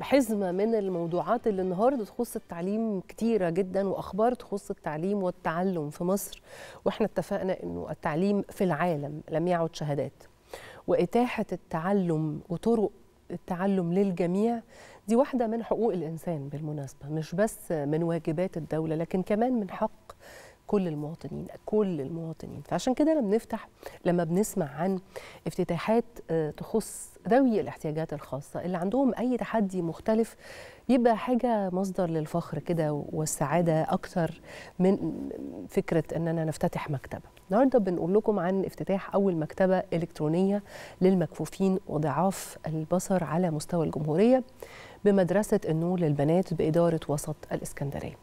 حزمة من الموضوعات اللي النهاردة تخص التعليم كتيرة جدا وأخبار تخص التعليم والتعلم في مصر وإحنا اتفقنا أنه التعليم في العالم لم يعد شهادات وإتاحة التعلم وطرق التعلم للجميع دي واحدة من حقوق الإنسان بالمناسبة مش بس من واجبات الدولة لكن كمان من حق كل المواطنين كل المواطنين فعشان كده لما بنفتح لما بنسمع عن افتتاحات آه، تخص ذوي الاحتياجات الخاصة اللي عندهم أي تحدي مختلف يبقى حاجة مصدر للفخر كده والسعادة أكتر من فكرة أننا نفتتح مكتبة النهاردة بنقول لكم عن افتتاح أول مكتبة إلكترونية للمكفوفين وضعاف البصر على مستوى الجمهورية بمدرسة النور للبنات بإدارة وسط الإسكندرية